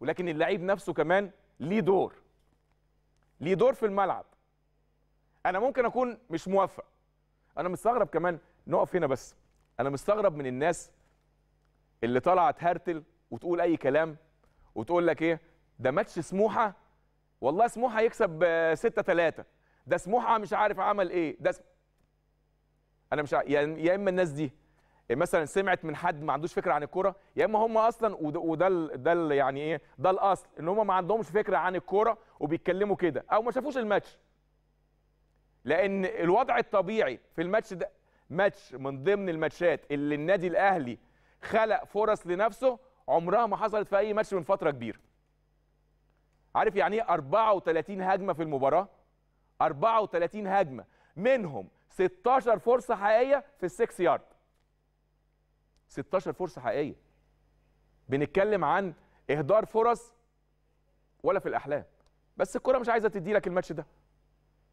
ولكن اللعيب نفسه كمان ليه دور ليه دور في الملعب انا ممكن اكون مش موفق انا مستغرب كمان نقف هنا بس انا مستغرب من الناس اللي طالعه تهرتل وتقول اي كلام وتقول لك ايه ده ماتش سموحه والله سموحه يكسب 6 آه، 3 ده سموحه مش عارف عمل ايه ده س... انا مش ع... يعني يا اما الناس دي إيه، مثلا سمعت من حد ما عندوش فكره عن الكوره يا اما هم اصلا وده ده يعني ايه ده الاصل ان هم ما عندهمش فكره عن الكوره وبيتكلموا كده او ما شافوش الماتش لان الوضع الطبيعي في الماتش ده ماتش من ضمن الماتشات اللي النادي الاهلي خلق فرص لنفسه عمرها ما حصلت في اي ماتش من فتره كبيره عارف يعني ايه 34 هجمه في المباراه 34 هجمه منهم 16 فرصه حقيقيه في السكس يارد 16 فرصه حقيقيه بنتكلم عن اهدار فرص ولا في الاحلام بس الكره مش عايزه تدي لك الماتش ده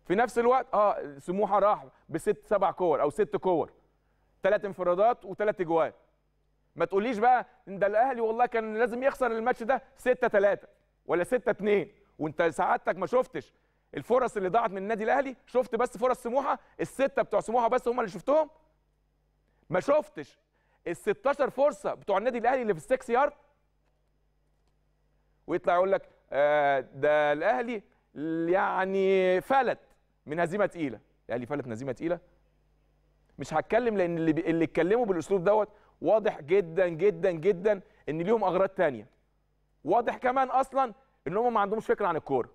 في نفس الوقت اه سموحه راح بست سبع كور او ست كور ثلاث انفرادات وثلاث اجوال ما تقوليش بقى ان ده الاهلي والله كان لازم يخسر الماتش ده 6 3 ولا 6 2 وانت سعادتك ما شفتش الفرص اللي ضاعت من النادي الاهلي شفت بس فرص سموحه السته بتوع سموحه بس هم اللي شفتهم ما شفتش ال 16 فرصه بتوع النادي الاهلي اللي في السكس يارد ويطلع يقول لك آه، ده الاهلي يعني فلت من هزيمه تقيله الاهلي فلت من هزيمه تقيله مش هتكلم لان اللي اللي اتكلموا بالاسلوب دوت واضح جدا جدا جدا ان ليهم اغراض تانية واضح كمان اصلا ان هم ما عندهمش فكره عن الكوره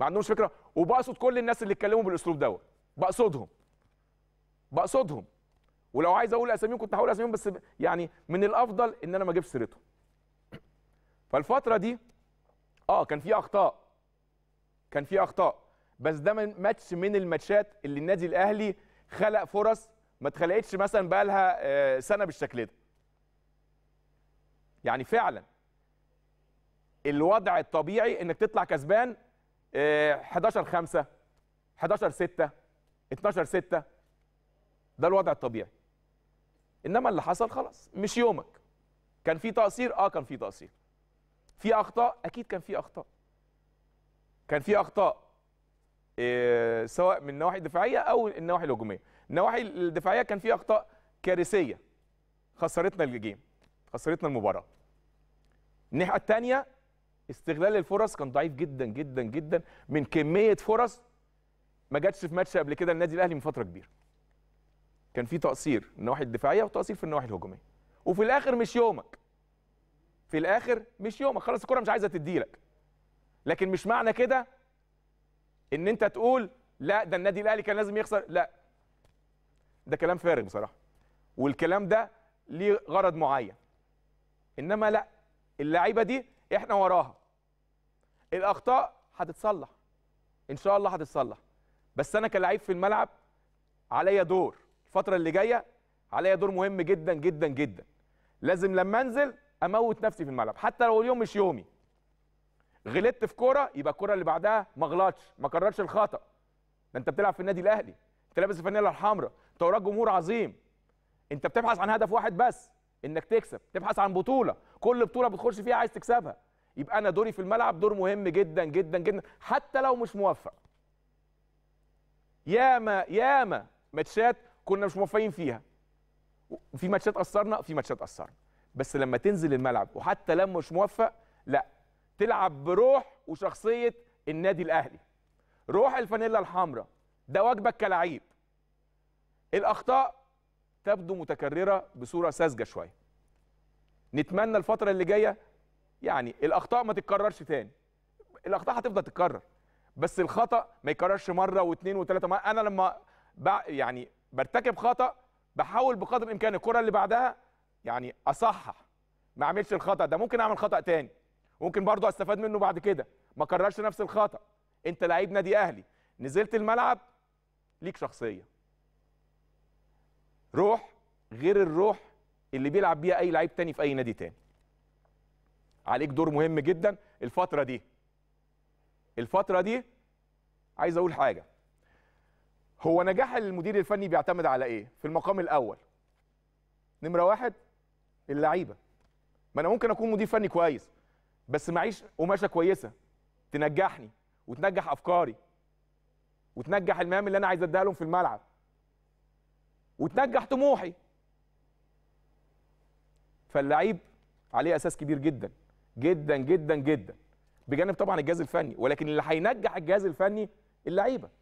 ما عندهمش فكره وبقصد كل الناس اللي اتكلموا بالاسلوب دوت بقصدهم بقصدهم ولو عايز اقول اساميهم كنت هقول اساميهم بس يعني من الافضل ان انا ما اجيبش سيرتهم فالفتره دي اه كان في اخطاء كان في اخطاء بس ده من ماتش من الماتشات اللي النادي الاهلي خلق فرص ما اتخلقتش مثلا بقى لها آه، سنه بالشكل ده يعني فعلا الوضع الطبيعي انك تطلع كسبان 11 5 11 6 12 6 ده الوضع الطبيعي انما اللي حصل خلاص مش يومك كان في تقصير اه كان في تقصير في اخطاء اكيد كان في اخطاء كان في اخطاء إيه سواء من النواحي الدفاعيه او النواحي الهجوميه النواحي الدفاعيه كان في اخطاء كارثيه خسرتنا الجيم خسرتنا المباراه الناحيه الثانيه استغلال الفرص كان ضعيف جدا جدا جدا من كميه فرص ما جاتش في ماتش قبل كده النادي الاهلي من فتره كبيره كان في تقصير النواحي الدفاعيه وتقصير في النواحي الهجوميه وفي الاخر مش يومك في الاخر مش يومك خلاص الكره مش عايزه تديلك لكن مش معنى كده ان انت تقول لا ده النادي الاهلي كان لازم يخسر لا ده كلام فارغ بصراحه والكلام ده ليه غرض معين انما لا اللعيبه دي احنا وراها الاخطاء هتتصلح ان شاء الله هتتصلح بس انا كلاعب في الملعب عليا دور الفتره اللي جايه عليا دور مهم جدا جدا جدا لازم لما انزل اموت نفسي في الملعب حتى لو اليوم مش يومي غلطت في كوره يبقى الكوره اللي بعدها ما غلطش ما كررش الخطا ده انت بتلعب في النادي الاهلي انت لابس الفانيلا الحمراء انت وراك جمهور عظيم انت بتبحث عن هدف واحد بس انك تكسب تبحث عن بطوله كل بطوله بتخش فيها عايز تكسبها يبقى انا دوري في الملعب دور مهم جدا جدا جدا حتى لو مش موفق ياما ياما ماتشات كنا مش موفقين فيها في ماتشات اثرنا في ماتشات اثرنا بس لما تنزل الملعب وحتى لما مش موفق لا تلعب بروح وشخصيه النادي الاهلي روح الفانيلا الحمراء ده واجبك كلاعب الاخطاء تبدو متكرره بصوره ساذجه شويه نتمنى الفتره اللي جايه يعني الاخطاء ما تتكررش تاني الاخطاء هتفضل تتكرر بس الخطا ما يكررش مره واثنين وثلاثه انا لما يعني برتكب خطا بحاول بقدر الامكان الكره اللي بعدها يعني اصحح ما اعملش الخطا ده ممكن اعمل خطا تاني ممكن برضه استفاد منه بعد كده ما كررش نفس الخطا انت لعيب نادي اهلي نزلت الملعب ليك شخصيه روح غير الروح اللي بيلعب بيها اي لعيب تاني في اي نادي تاني عليك دور مهم جدا الفتره دي الفتره دي عايز اقول حاجه هو نجاح المدير الفني بيعتمد على ايه في المقام الاول نمره واحد اللعيبه ما انا ممكن اكون مدير فني كويس بس معيش قماشه كويسه تنجحني وتنجح افكاري وتنجح المهام اللي انا عايز اديها لهم في الملعب وتنجح طموحي فاللعيب عليه اساس كبير جدا جدا جدا جدا بجانب طبعا الجهاز الفني ولكن اللي هينجح الجهاز الفني اللعيبه